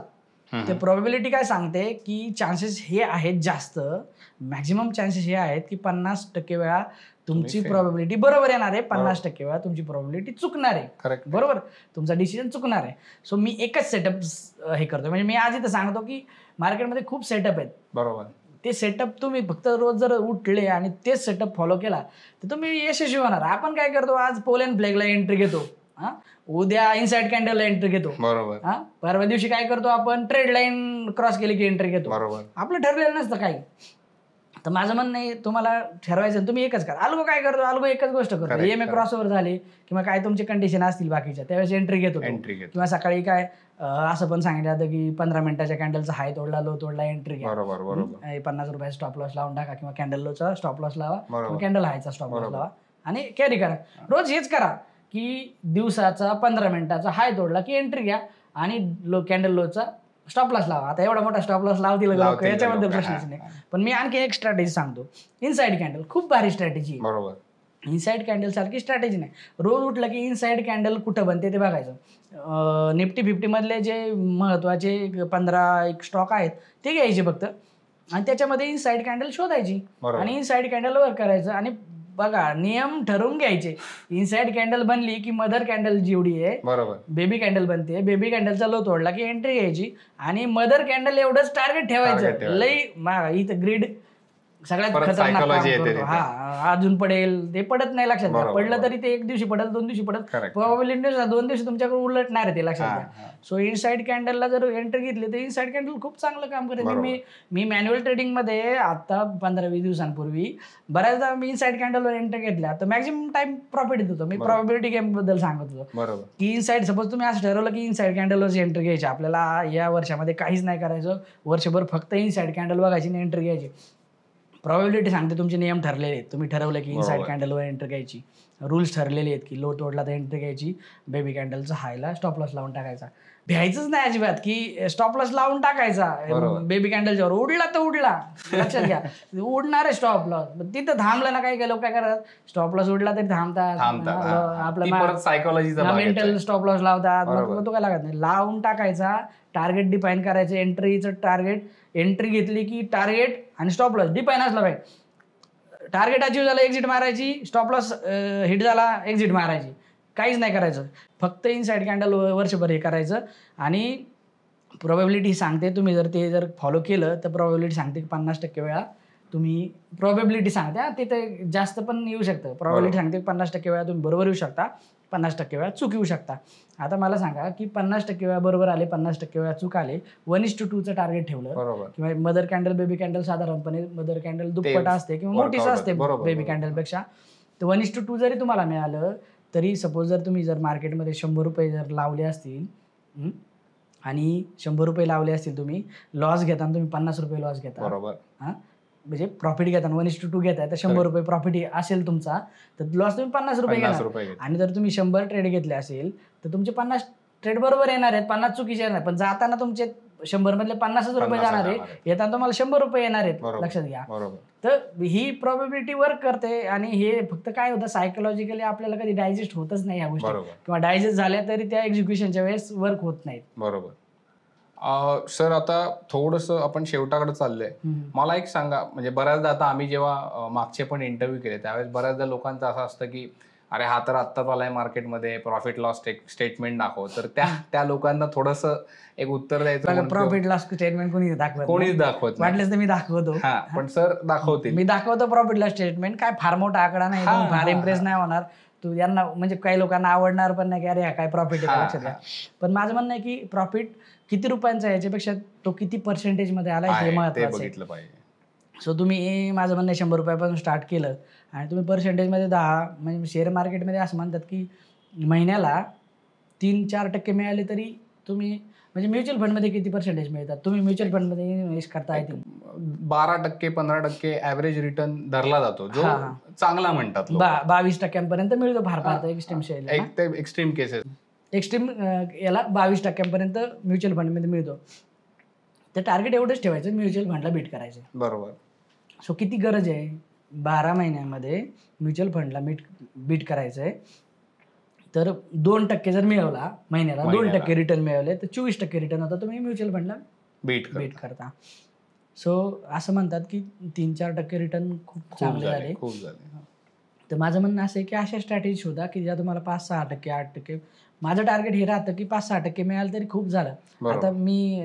तर प्रॉबेबिलिटी काय सांगते की चान्सेस हे आहेत जास्त मॅक्झिमम चान्सेस हे आहेत की पन्नास टक्के वेळा तुमची प्रॉबेबिलिटी बरोबर येणार आहे पन्नास टक्के वेळा तुमची प्रॉबेबिलिटी चुकणार आहे बरोबर तुमचा डिसिजन चुकणार आहे सो मी एकच सेटअप हे करतो म्हणजे मी आज इथं सांगतो की मार्केटमध्ये खूप सेटअप आहेत बरोबर ते सेटअप तुम्ही फक्त रोज जर उठले आणि तेच सेटअप फॉलो केला तर तुम्ही यशस्वी होणार आपण काय करतो आज पोल अँड ब्लॅकला एंट्री घेतो उद्या इनसाइड कॅन्डलला एंट्री घेतो बरोबर हा परवा दिवशी काय करतो आपण ट्रेड लाईन क्रॉस केली की एंट्री घेतो बरोबर आपलं ठरलेलं नसतं काही तर माझं म्हणणं नाही तुम्हाला ठरवायचं तुम्ही एकच करा अलगो काय करतो अल्गो एकच गोष्ट करतो एम ए क्रॉसओव्हर झाले किंवा काय तुमचे कंडिशन असतील बाकीच्या त्यावेळेस एंट्री घेतो एंट्री घेतो किंवा सकाळी काय असं पण सांगितलं जातं की पंधरा मिनिटाच्या कॅन्डलचा हाय तोडला लो तोडला एंट्री घ्या पन्नास रुपयाचा स्टॉप लॉस लावून टाका किंवा कॅन्डल लोचा स्टॉप लॉस लावा कॅन्डल हायचा स्टॉप लॉस लावा आणि कॅरी करा रोज हेच करा की दिवसाचा पंधरा मिनिटाचा हाय तोडला की एंट्री घ्या आणि लो कॅन्डल लोचा स्टॉप लॉस लावा आता एवढा मोठा स्टॉप लॉस लावतील याच्याबद्दल प्रश्नच नाही पण मी आणखी एक स्ट्रॅटेजी सांगतो इनसाइड कॅन्डल खूप भारी स्ट्रॅटेजी बरोबर इनसाईड कॅन्डल सारखी स्ट्रॅटेजी नाही रोज उठलं की इनसाईड कॅन्डल कुठं बनते ते बघायचं निफ्टी मधले जे महत्वाचे पंधरा एक स्टॉक आहेत ते घ्यायचे फक्त आणि त्याच्यामध्ये इनसाईड कॅन्डल शोधायची आणि इनसाईड कॅन्डल वर करायचं आणि बघा नियम ठरवून घ्यायचे इनसाइड कॅन्डल बनली की मदर कॅन्डल जेवढी आहे बरोबर बेबी कॅन्डल बनते बेबी कॅन्डलचा लो तोडला की एंट्री घ्यायची आणि मदर कॅन्डल एवढंच टार्गेट ठेवायचं लई इथं ग्रीड सगळ्यात खतरनाक हा अजून पडेल ते पडत नाही लक्षात घ्या पडलं तरी ते एक दिवशी पडेल दोन दिवशी पडत दोन दिवशी तुमच्याकडे उलटणार नाही ते लक्षात घ्या सो सो कॅन्डलला जर एंट्री घेतली तर इनसाइड कॅन्डल खूप चांगलं काम करते मी मी मॅन्युअल मध्ये आता पंधरा वीस दिवसांपूर्वी बऱ्याचदा मी इनसाइड कॅन्डलवर एंट्री घेतल्या तर मॅक्झिमम टाइम प्रॉफिट देतो मी प्रॉबिलिटी गेम बद्दल सांगत होतो की की साईड सपोज तुम्ही असं ठरवलं की इनसाइड कॅन्डलवर एंट्री घ्यायची आपल्याला या वर्षामध्ये काहीच नाही करायचं वर्षभर फक्त इनसाइड कॅन्डल बघायची आणि एंट्री घ्यायची प्रॉबेबिलिटी सांगते तुमचे नियम ठरलेले आहेत तुम्ही ठरवलं की इनसाईड कॅन्डलवर एंटर घ्यायची रूल्स ठरलेले आहेत की लो तोडला तर एंटर घ्यायची बेबी कॅन्डलचा हायला स्टॉप लॉस लावून टाकायचा भ्यायचंच नाही अजिबात की स्टॉप लॉस लावून टाकायचा बेबी वर उडला तर उडला लक्षात घ्या उडणार आहे स्टॉप लॉस तिथं थांबलं ना काही काही लोक काय करतात स्टॉप लॉस उडला तरी थांबतात आपला मेंटल स्टॉप लॉस लावतात मग तो काय लागत नाही लावून टाकायचा टार्गेट डिफाईन करायचं एंट्रीचं टार्गेट एंट्री घेतली की टार्गेट आणि स्टॉप लॉस डिफाईन असला पाहिजे टार्गेट अचीव्ह झाला एक्झिट मारायची स्टॉप लॉस हिट झाला एक्झिट मारायची काहीच नाही करायचं फक्त इन साईड कॅन्डल वर्षभर हे करायचं आणि प्रॉबेबिलिटी सांगते तुम्ही जर ते जर फॉलो केलं तर प्रॉबेबिलिटी सांगते की पन्नास टक्के वेळा तुम्ही प्रॉबेबिलिटी सांगते तिथे जास्त पण येऊ शकतं प्रॉबेबिलिटी सांगते पन्नास टक्के वेळा तुम्ही बरोबर येऊ शकता पन्नास टक्के वेळा चूक येऊ शकता आता मला सांगा की पन्नास टक्के वेळा बरोबर आले पन्नास टक्के वेळा चूक आले वन इस टू टूचं टार्गेट ठेवलं किंवा मदर कॅन्डल बेबी कॅन्डल साधारणपणे मदर कॅन्डल दुप्पट असते किंवा मोठीच असते बेबी कॅन्डलपेक्षा तर वन इस टू टू जरी तुम्हाला मिळालं तरी सपोज जर तुम्ही जर मार्केटमध्ये शंभर रुपये जर लावले असतील आणि शंभर रुपये लावले असतील तुम्ही लॉस घेताना तुम्ही पन्नास रुपये लॉस घेता बरोबर म्हणजे प्रॉफिट घेताना वन इस टू टू घेताय तर शंभर रुपये प्रॉफिट असेल तुमचा तर लॉस तुम्ही पन्नास रुपये घेणार आणि जर तुम्ही शंभर ट्रेड घेतले असेल तर तुमचे पन्नास ट्रेड बरोबर येणार आहेत पन्नास चुकीचे येणार पण जाताना तुमचे शंभर मधले पन्नासच रुपये जाणार आहे येताना तुम्हाला शंभर रुपये येणार आहेत लक्षात घ्या तर ही प्रॉबेबिलिटी वर्क करते आणि हे फक्त काय होतं सायकोलॉजिकली आपल्याला कधी डायजेस्ट होतच नाही या गोष्टी किंवा डायजेस्ट झाल्या तरी त्या एक्झिक्युशनच्या वेळेस वर्क होत नाहीत बरोबर सर आता थोडस आपण शेवटाकडे चाललंय मला एक सांगा म्हणजे बऱ्याचदा आता आम्ही जेव्हा मागचे पण इंटरव्ह्यू केले त्यावेळेस बऱ्याचदा लोकांचं असं असतं की अरे हा तर आत्ताच आलाय मार्केटमध्ये प्रॉफिट लॉस स्टेटमेंट दाखव तर त्या त्या लोकांना थोडस एक उत्तर द्यायचं प्रॉफिट लॉस स्टेटमेंट कोणी दाखवत कोणीच दाखवत वाटलंच तर मी दाखवतो पण सर दाखवते मी दाखवतो प्रॉफिट लॉस स्टेटमेंट काय फार मोठा आकडा नाही फार इम्प्रेस नाही होणार तू यांना म्हणजे काही लोकांना आवडणार पण नाही की अरे काय प्रॉफिट आहे पण माझं म्हणणं आहे की प्रॉफिट किती रुपयांचा आहे याच्यापेक्षा तो किती पर्सेंटेज मध्ये आला हे महत्वाचं सो तुम्ही माझं म्हणणं शंभर रुपयापासून स्टार्ट केलं आणि तुम्ही पर्सेंटेजमध्ये दहा म्हणजे शेअर मार्केटमध्ये असं म्हणतात की महिन्याला तीन चार टक्के मिळाले तरी तुम्ही म्हणजे म्युच्युअल फंड मध्ये किती पर्सेंटेज मिळतात तुम्ही म्युच्युअल फंड मध्ये इन्व्हेस्ट करताय बारा टक्के पंधरा टक्के ऍव्हरेज रिटर्न धरला जातो जो चांगला म्हणतात बावीस टक्क्यांपर्यंत मिळतो फार फार extreme share extreme cases extreme याला बावीस टक्क्यांपर्यंत म्युच्युअल फंड मध्ये मिळतो ते टार्गेट एवढंच ठेवायचं म्युच्युअल फंडला बीट करायचं बरोबर सो किती गरज आहे बारा महिन्यामध्ये म्युच्युअल फंडला मीट बीट करायचं आहे तर दोन टक्के जर मिळवला महिन्याला दोन टक्के रिटर्न मिळवले तर चोवीस टक्के रिटर्न होता तुम्ही म्युच्युअल फंडला बीट करता सो असं म्हणतात की तीन चार टक्के रिटर्न खूप चांगले झाले तर माझं म्हणणं असं आहे की अशा स्ट्रॅटेजी शोधा की ज्या तुम्हाला पाच सहा टक्के आठ टक्के माझं टार्गेट हे राहतं की पाच सहा टक्के मिळालं तरी खूप झालं आता मी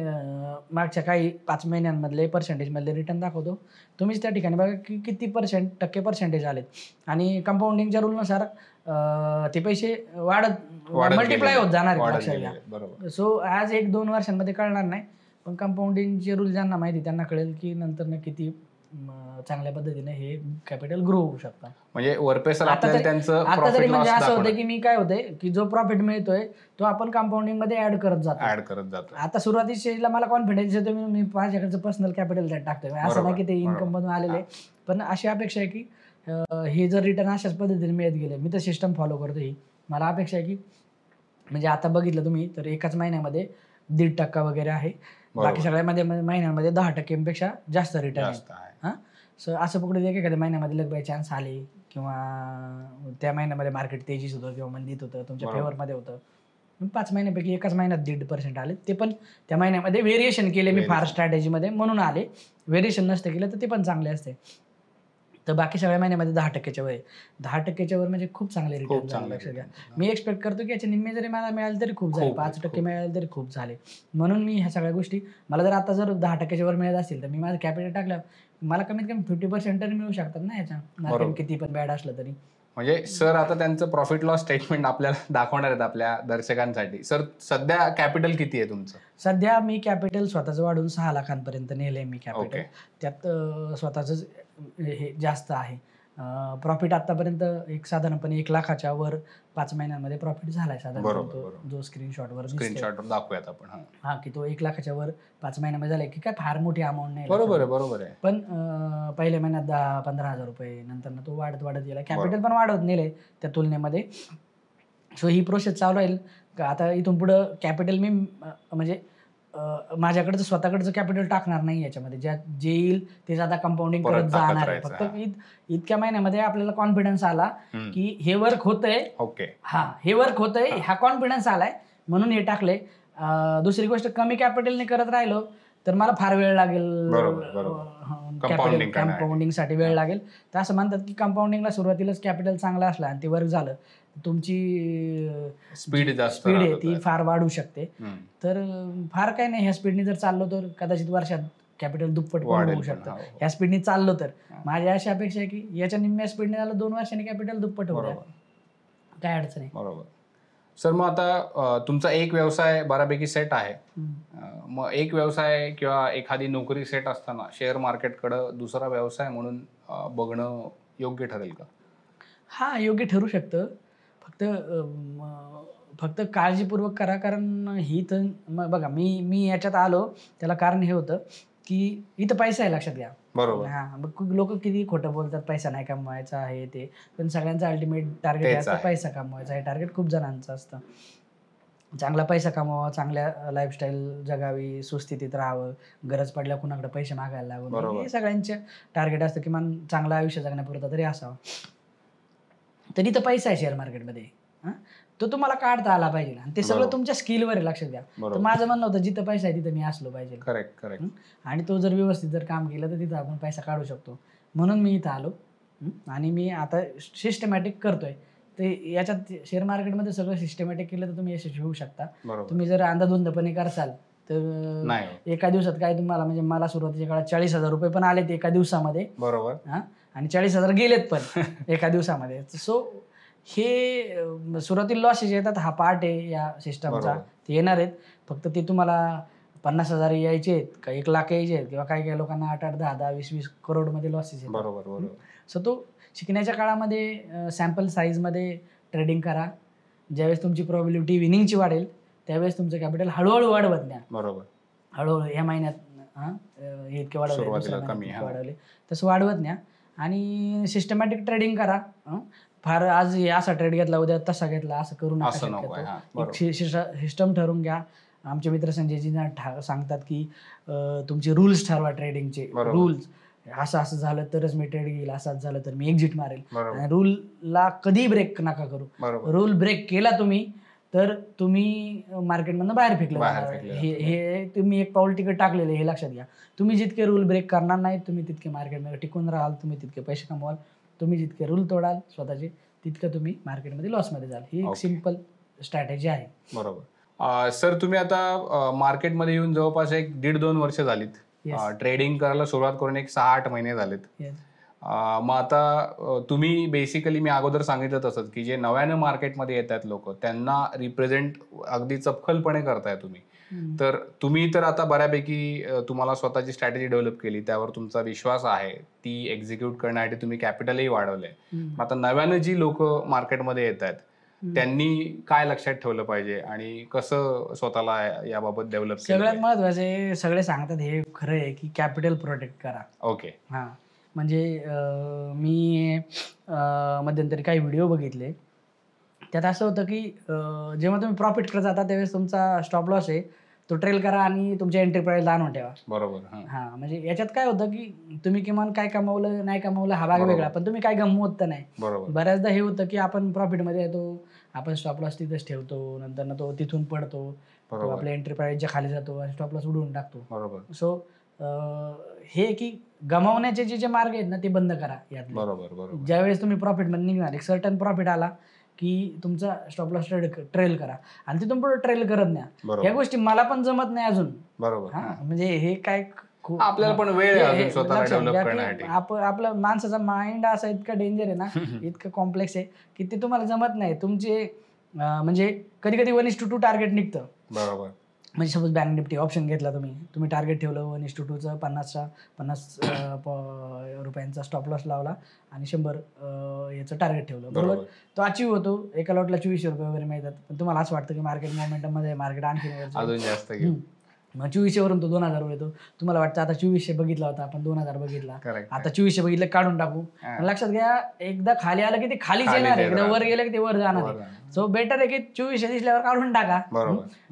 मागच्या काही पाच महिन्यांमधले पर्सेंटेजमधले रिटर्न दाखवतो तुम्हीच त्या ठिकाणी बघा की किती पर्सेंट टक्के पर्सेंटेज आलेत आणि कंपाऊंडिंगच्या रूलनुसार ते पैसे वाढत मल्टिप्लाय होत जाणार सो आज एक दोन वर्षांमध्ये कळणार नाही पण कंपाऊंडिंगचे रूल ज्यांना माहिती त्यांना कळेल की नंतर ना किती चांगल्या पद्धतीने हे कॅपिटल ग्रो होऊ शकतात म्हणजे आता तरी म्हणजे असं होतं की मी काय होतंय की जो प्रॉफिट मिळतोय तो आपण कंपाऊंडिंग मध्ये ऍड करत जातो ऍड करत जातो आता सुरुवातीला मला कॉन्फिडन्स येतो मी माझ्याकडचं पर्सनल कॅपिटल त्यात टाकतोय असं नाही की ते इन्कम मधून आलेले पण अशी अपेक्षा आहे की हे जर रिटर्न अशाच पद्धतीने मिळत गेले मी तर सिस्टम फॉलो करतो ही मला अपेक्षा आहे की म्हणजे आता बघितलं तुम्ही तर एकाच महिन्यामध्ये दीड टक्का वगैरे आहे बाकी मध्ये महिन्यामध्ये दहा टक्क्यांपेक्षा जास्त रिटर्न हां सो असं पकडून एखाद्या महिन्यामध्ये लग बाय चान्स आले किंवा त्या महिन्यामध्ये मार्केट तेजीस होतं किंवा मंदीत होतं तुमच्या फेवरमध्ये होतं पाच महिन्यापैकी एकाच महिन्यात दीड पर्सेंट आले ते पण त्या महिन्यामध्ये व्हेरिएशन केले मी फार स्ट्रॅटेजीमध्ये म्हणून आले व्हेरिएशन नसतं केलं तर ते पण चांगले असते तर बाकी सगळ्या महिन्यामध्ये दहा टक्क्याच्या वर दहा टक्क्याच्या वर म्हणजे खूप चांगले रिटर्न लक्षात घ्या मी एक्सपेक्ट करतो की याच्या निम्मे जरी मला मिळाले तरी खूप झाले पाच टक्के मिळाले तरी खूप झाले म्हणून मी ह्या सगळ्या गोष्टी मला जर आता जर दहा टक्क्याच्या वर मिळत असतील तर मी माझं कॅपिटल टाकलं मला कमीत कमी फिफ्टी पर्सेंट तरी मिळू शकतात ना याच्या किती पण बॅड असलं तरी म्हणजे सर आता त्यांचं प्रॉफिट लॉस स्टेटमेंट आपल्याला [LAUGHS] दाखवणार आहेत आपल्या दर्शकांसाठी सर सध्या कॅपिटल किती आहे तुमचं सध्या मी कॅपिटल स्वतःच वाढून सहा लाखांपर्यंत नेले मी कॅपिटल त्यात स्वतःच हे जास्त आहे प्रॉफिट आतापर्यंत एक साधारणपणे एक लाखाच्या वर पाच महिन्यांमध्ये प्रॉफिट झालाय साधारण जो स्क्रीनशॉटवर स्क्रीनशॉटवर दाखवूयात आपण हा की तो एक लाखाच्या वर पाच महिन्यामध्ये झालाय की काय फार मोठी अमाऊंट नाही बरोबर बरोबर आहे पण पहिल्या महिन्यात दहा पंधरा हजार रुपये नंतर तो वाढत वाढत गेला कॅपिटल पण वाढत नेले त्या तुलनेमध्ये सो ही प्रोसेस चालू राहील आता इथून पुढं कॅपिटल मी म्हणजे माझ्याकडचं स्वतःकडचं कॅपिटल टाकणार नाही याच्यामध्ये ज्या जे येईल ते आता कंपाऊंडिंग करत जाणार आहे फक्त इतक्या महिन्यामध्ये आपल्याला कॉन्फिडन्स आला की हे वर्क होतंय ओके हा हे वर्क होतंय हा कॉन्फिडन्स आलाय म्हणून हे टाकले दुसरी गोष्ट कमी कॅपिटलने करत राहिलो तर मला फार वेळ लागेल हो, कंपाऊंडिंग साठी वेळ लागेल तर असं म्हणतात की कंपाऊंडिंगला सुरुवातीलाच कॅपिटल चांगला असला आणि ते वर्क झालं तुमची स्पीड स्पीड आहे ती फार वाढू शकते तर फार काही नाही ह्या स्पीडने जर चाललो तर कदाचित वर्षात कॅपिटल दुप्पट होऊ शकतं हो. ह्या स्पीडने चाललो तर माझी अशी अपेक्षा आहे की याच्या निम्म्या स्पीडने झालं दोन वर्षांनी कॅपिटल दुप्पट होतं काय अडचण आहे बरोबर सर मग आता तुमचा एक व्यवसाय बऱ्यापैकी सेट आहे मग एक व्यवसाय किंवा एखादी नोकरी सेट असताना शेअर मार्केटकडं दुसरा व्यवसाय म्हणून बघणं योग्य ठरेल का हा योग्य ठरू शकतं फक्त फक्त काळजीपूर्वक करा कारण ही तर बघा मी मी याच्यात आलो त्याला कारण हे होतं की इथं पैसा आहे लक्षात घ्या बरोबर लोक किती खोटं बोलतात पैसा नाही कमवायचा आहे ते पण सगळ्यांचा अल्टिमेट टार्गेट असतं पैसा कमवायचा आहे टार्गेट खूप जणांचं असतं चांगला पैसा कमावा चांगल्या लाईफस्टाईल जगावी सुस्थितीत राहावं गरज पडल्या कुणाकडे पैसे मागायला लागून हे सगळ्यांचे टार्गेट असतं किमान चांगलं आयुष्य जगण्यापुरता तरी असावं तरी तर पैसा आहे शेअर मार्केटमध्ये तो तुम्हाला काढता आला पाहिजे आणि ते सगळं तुमच्या स्किलवर आहे लक्षात घ्या तर माझं म्हणणं होतं जिथं पैसा आहे तिथं मी असलो पाहिजे करेक्ट करेक्ट आणि तो जर व्यवस्थित जर काम केलं तर तिथं आपण पैसा काढू शकतो म्हणून मी इथं आलो आणि मी आता सिस्टमॅटिक करतोय ते याच्यात शेअर मार्केटमध्ये सगळं सिस्टमॅटिक केलं तर तुम्ही यशस्वी होऊ शकता तुम्ही जर अंधाधुंदपणे करसाल तर एका दिवसात काय तुम्हाला म्हणजे मला सुरुवातीच्या काळात चाळीस हजार रुपये पण आलेत एका दिवसामध्ये बरोबर हा आणि चाळीस हजार गेलेत पण एका दिवसामध्ये सो हे सुरुवातीला लॉसेस येतात हा पार्ट आहे या सिस्टमचा ते येणार आहेत फक्त ते तुम्हाला पन्नास हजार यायचे आहेत का एक लाख यायचे आहेत किंवा काही काही लोकांना आठ आठ दहा दहा वीस वीस मध्ये लॉसेस आहेत बरोबर सो तो शिकण्याच्या काळामध्ये सॅम्पल मध्ये ट्रेडिंग करा ज्यावेळेस तुमची प्रॉबिलिटी विनिंगची वाढेल त्यावेळेस तुमचं कॅपिटल हळूहळू वाढवत द्या बरोबर हळूहळू या महिन्यात इतके वाढवले वाढवले तसं वाढवत न्या आणि सिस्टमॅटिक ट्रेडिंग करा फार आज असा ट्रेड घेतला उद्या तसा घेतला असं करू असं सिस्टम ठरवून घ्या आमचे मित्र संजयजी सांगतात की तुमचे रुल्स ठरवा ट्रेडिंगचे रूल्स रुल्स असं असं झालं तरच मी ट्रेड घेईल असं झालं तर मी एक्झिट मारेल रूल ला कधी ब्रेक नका करू रूल ब्रेक केला तुम्ही तर तुम्ही मार्केट बाहेर बाहेर फेकले हे तुम्ही एक पाऊल तिकडे टाकलेलं हे लक्षात घ्या तुम्ही जितके रूल ब्रेक करणार नाही तुम्ही तितके मार्केटमध्ये टिकून राहाल तुम्ही तितके पैसे कमवाल तुम्ही जितके रूल तोडाल स्वतःचे तितकं तुम्ही मार्केटमध्ये लॉसमध्ये जाल ही एक सिम्पल स्ट्रॅटेजी आहे बरोबर सर तुम्ही आता मार्केटमध्ये येऊन जवळपास एक दीड दोन वर्ष झालीत ट्रेडिंग करायला सुरुवात करून एक सहा आठ महिने झालेत मग आता तुम्ही बेसिकली मी अगोदर सांगितलं तसंच की जे नव्यानं मार्केटमध्ये येतात लोक त्यांना रिप्रेझेंट अगदी चपखलपणे करताय तुम्ही तर तुम्ही तर आता बऱ्यापैकी तुम्हाला स्वतःची स्ट्रॅटेजी डेव्हलप केली त्यावर तुमचा विश्वास आहे ती एक्झिक्यूट करण्यासाठी तुम्ही कॅपिटलही वाढवलंय आता नव्यानं जी लोक मार्केटमध्ये येत आहेत त्यांनी काय लक्षात ठेवलं पाहिजे आणि कसं स्वतःला याबाबत डेव्हलप सगळ्यात महत्वाचे सगळे सांगतात हे खरं आहे की कॅपिटल प्रोटेक्ट करा ओके हा म्हणजे मी मध्यंतरी काही व्हिडिओ बघितले त्यात असं होतं की जेव्हा तुम्ही प्रॉफिट करत जाता त्यावेळेस तुमचा स्टॉप लॉस आहे तो ट्रेल करा आणि तुमच्या प्राईस लहान ठेवा बरोबर हा म्हणजे याच्यात काय होतं की तुम्ही किमान काय कमावलं नाही कमावलं हा भाग वेगळा पण तुम्ही काय गमवत नाही बऱ्याचदा हे होतं की आपण प्रॉफिटमध्ये येतो आपण स्टॉप लॉस तिथेच ठेवतो नंतर ना तो तिथून पडतो आपल्या एंटरप्राईजच्या खाली जातो आणि स्टॉप लॉस उडवून टाकतो बरोबर सो हे की गमावण्याचे जे जे मार्ग आहेत ना ते बंद करा यात बरोबर ज्यावेळेस तुम्ही प्रॉफिट मध्ये निघणार एक सर्टन प्रॉफिट आला की तुमचा स्टॉप लॉस ट्रेल करा आणि ते तुम्ही ट्रेल करत नाही या गोष्टी मला पण जमत नाही अजून बरोबर म्हणजे हे काय आपल्याला पण वेळ आपला माणसाचा माइंड असा इतका डेंजर आहे ना [LAUGHS] इतकं कॉम्प्लेक्स आहे की ते तुम्हाला जमत नाही तुमचे म्हणजे कधी कधी one is to two target निघतं बरोबर म्हणजे सपोज बँक निफ्टी ऑप्शन घेतला तुम्ही तुम्ही टार्गेट ठेवलं वन इस्टू टूचं पन्नासचा पन्नास रुपयांचा स्टॉप लॉस लावला आणि शंभर याचं टार्गेट ठेवलं बरोबर तो अचीव होतो एका लॉटला चोवीसशे रुपये वगैरे मिळतात पण तुम्हाला असं वाटतं की मार्केट मुवमेंटमध्ये मार्केट आणखी अजून जास्त मग चोवीसशेवरून तो दोन हजार येतो तुम्हाला वाटतं आता चोवीसशे बघितला होता आपण दोन हजार बघितला आता चोवीसशे बघितलं काढून टाकू लक्षात घ्या एकदा खाली आलं की ते खालीच येणार आहे एकदा वर गेलं की ते वर जाणार सो बेटर आहे की चोवीसशे दिसल्यावर काढून टाका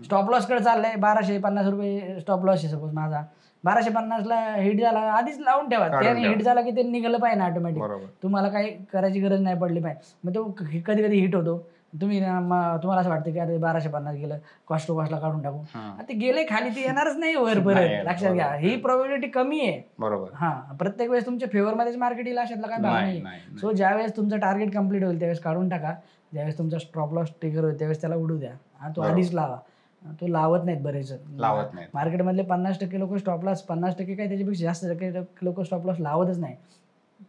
स्टॉप लॉस कडे चाललंय बाराशे पन्नास रुपये स्टॉप लॉस आहे सपोज माझा बाराशे ला हिट झाला आधीच लावून ठेवा त्याने हिट झाला की ते निघालं पाहिजे ना ऑटोमॅटिक तुम्हाला काही करायची गरज नाही पडली पाहिजे मग तो कधी कधी हिट होतो तुम्ही तुम्हाला असं वाटतं की अरे बाराशे पन्नास गेलं कॉस्ट टू कॉस्टला काढून टाकू ते गेले खाली ते येणारच नाही वर परत लक्षात घ्या ही प्रॉब्लिटी कमी आहे बरोबर हा प्रत्येक वेळेस तुमच्या फेवर मध्येच मार्केट येईल अशातला काय भाग नाही सो वेळेस तुमचं टार्गेट कम्प्लीट होईल त्यावेळेस काढून टाका ज्यावेळेस तुमचा स्टॉप लॉस टिगर होईल त्यावेळेस त्याला उडू द्या तो आधीच लावा तो लावत नाहीत बरेच लावत नाही मार्केटमधले पन्नास टक्के लोक स्टॉप लॉस पन्नास टक्के काय त्याच्यापेक्षा जास्त लोक स्टॉप लॉस लावतच नाही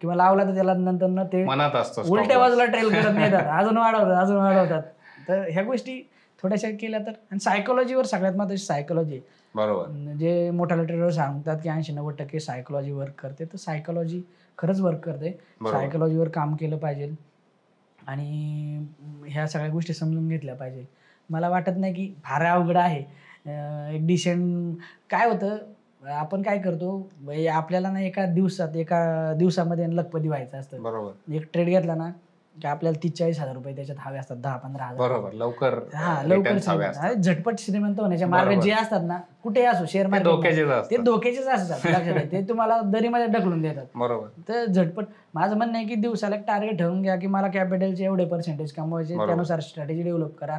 किंवा लावला तर त्याला नंतर ना ते मनात असतं उलट्या बाजूला ट्रेल करत [LAUGHS] अजून वाढवतात अजून वाढवतात तर ह्या गोष्टी थोड्याशा केल्या तर आणि सायकोलॉजीवर सगळ्यात महत्वाची सायकोलॉजी बरोबर जे मोठ्या लिटरेटर सांगतात की ऐंशी नव्वद टक्के सायकोलॉजी वर्क करते तर सायकोलॉजी खरंच वर्क करते सायकोलॉजीवर काम केलं पाहिजे आणि ह्या सगळ्या गोष्टी समजून घेतल्या पाहिजे मला वाटत नाही की फार अवघड आहे एक डिसेंट काय होतं आपण काय करतो आपल्याला ना एका दिवसात एका दिवसामध्ये लखपती व्हायचं असतं बरोबर एक ट्रेड घेतला ना की आपल्याला तीस चाळीस हजार रुपये त्याच्यात हवे असतात दहा पंधरा हजार बरोबर लवकर हा लवकर झटपट श्रीमंत होण्याच्या मार्ग जे असतात ना कुठे असो शेअर मार्केट ते धोक्याचेच असतात ते तुम्हाला दरीमध्ये ढकलून देतात बरोबर तर झटपट माझं म्हणणं आहे की दिवसाला एक टार्गेट ठेवून घ्या की मला कॅपिटलचे एवढे पर्सेंटेज कमवायचे त्यानुसार स्ट्रॅटेजी डेव्हलप करा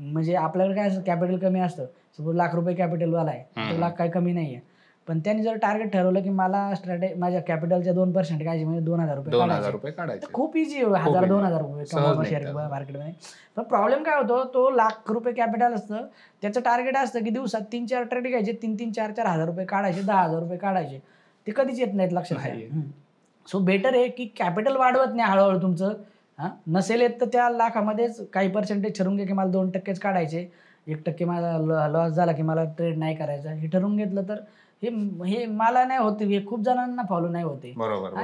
म्हणजे आपल्याकडे काय असतं कॅपिटल कमी असतं सपोज लाख रुपये कॅपिटल वाला आहे तो लाख काय कमी नाहीये पण त्यांनी जर टार्गेट ठरवलं की मला माझ्या कॅपिटलच्या दोन पर्सेंट काय म्हणजे दोन हजार रुपये काढायचे खूप इझी हजार दोन हजार रुपये शेअर मार्केटमध्ये पण प्रॉब्लेम काय होतो तो लाख रुपये कॅपिटल असतं त्याचं टार्गेट असतं की दिवसात तीन चार ट्रेड घ्यायचे तीन तीन चार चार हजार रुपये काढायचे दहा हजार रुपये काढायचे ते कधीच येत नाहीत लक्षात सो बेटर आहे की कॅपिटल वाढवत नाही हळूहळू तुमचं हां नसेल येत तर त्या लाखामध्येच काही पर्सेंटेज ठरवून घ्या की मला दोन टक्केच काढायचे एक टक्के मला लॉस झाला की मला ट्रेड नाही करायचा हे ठरवून घेतलं तर हे हे मला नाही होते हे खूप जणांना फॉलो नाही होते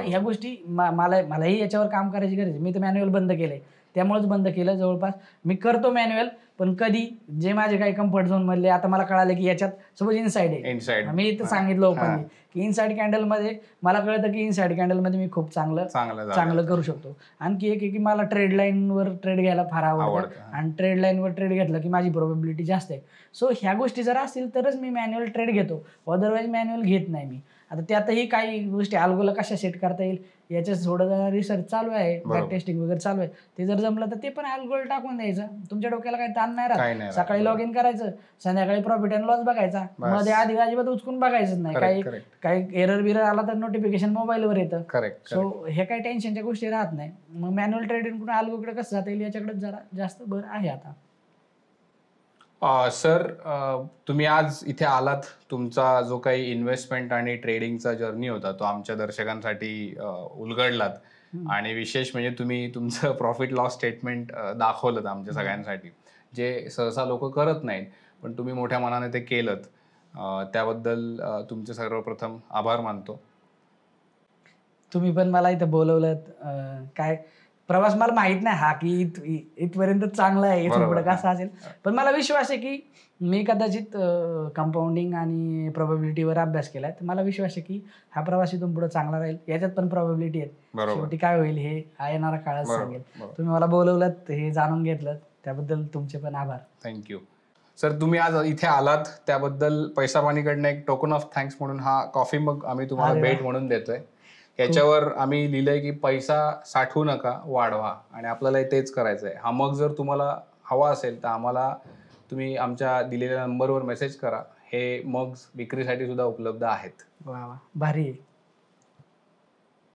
ह्या गोष्टी मला मलाही याच्यावर काम करायची गरज मी तर मॅन्युअल बंद केले त्यामुळेच बंद केलं जवळपास मी करतो मॅन्युअल पण कधी जे माझे काही कम्फर्ट झोन मधले आता मला कळालं की याच्यात सपोज इनसाइड आहे मी इथं सांगितलं ओपनली की इनसाइड मध्ये मला कळतं की इनसाइड कॅन्डलमध्ये मी खूप चांगलं चांगलं करू शकतो आणखी एक की मला ट्रेड वर ट्रेड घ्यायला फार आवडतं आणि ट्रेड लाईनवर ट्रेड घेतलं की माझी प्रोबेबिलिटी जास्त आहे सो ह्या गोष्टी जर असतील तरच मी मॅन्युअल ट्रेड घेतो अदरवाईज मॅन्युअल घेत नाही मी आता त्यातही काही गोष्टी अल्गोला कशा सेट करता येईल याच्या थोडं रिसर्च चालू आहे बॅक टेस्टिंग वगैरे चालू आहे ते जर जमलं तर ते पण अल्गोल टाकून द्यायचं तुमच्या डोक्याला काही ताण नाही राहत सकाळी लॉग इन करायचं संध्याकाळी प्रॉफिट अँड लॉस बघायचा मध्ये आधी अजिबात उचकून बघायचं नाही काही काही एरर बिरर आला तर नोटिफिकेशन मोबाईलवर येतं सो हे काही टेन्शनच्या गोष्टी राहत नाही मग मॅन्युअल ट्रेडिंग कुठून अल्गोकडे कसं जाता येईल याच्याकडे जरा जास्त भर आहे आता सर तुम्ही आज इथे आलात तुमचा जो काही इन्व्हेस्टमेंट आणि ट्रेडिंगचा जर्नी होता तो आमच्या दर्शकांसाठी उलगडलात आणि विशेष म्हणजे तुम्ही तुमचं प्रॉफिट लॉस स्टेटमेंट दाखवलं आमच्या सगळ्यांसाठी जे सहसा लोक करत नाहीत पण तुम्ही मोठ्या मनाने ते केलं त्याबद्दल तुमचे सर्वप्रथम आभार मानतो तुम्ही पण मला इथे बोलवलं काय प्रवास मला माहित नाही हा की इथपर्यंत चांगला आहे इथून पुढे कसा असेल पण मला विश्वास आहे की मी कदाचित कंपाऊंडिंग आणि प्रोबॅबिलिटीवर अभ्यास केलाय तर मला विश्वास आहे की हा प्रवास इथून पुढे चांगला राहील याच्यात पण प्रोबॅबिलिटी आहे शेवटी काय होईल हे हा येणारा काळच सांगेल तुम्ही मला बोलवलं हे जाणून घेतलं त्याबद्दल तुमचे पण आभार थँक्यू सर तुम्ही आज इथे आलात त्याबद्दल पैसा पाणीकडनं एक टोकन ऑफ थँक्स म्हणून हा कॉफी मग आम्ही तुम्हाला भेट म्हणून देतोय हो. याच्यावर आम्ही लिहिलंय की पैसा साठवू नका वाढवा आणि आपल्याला तेच करायचं आहे हा मग जर तुम्हाला हवा असेल तर आम्हाला तुम्ही आमच्या दिलेल्या नंबरवर मेसेज करा हे मग विक्रीसाठी सुद्धा उपलब्ध आहेत भारी आहे भारी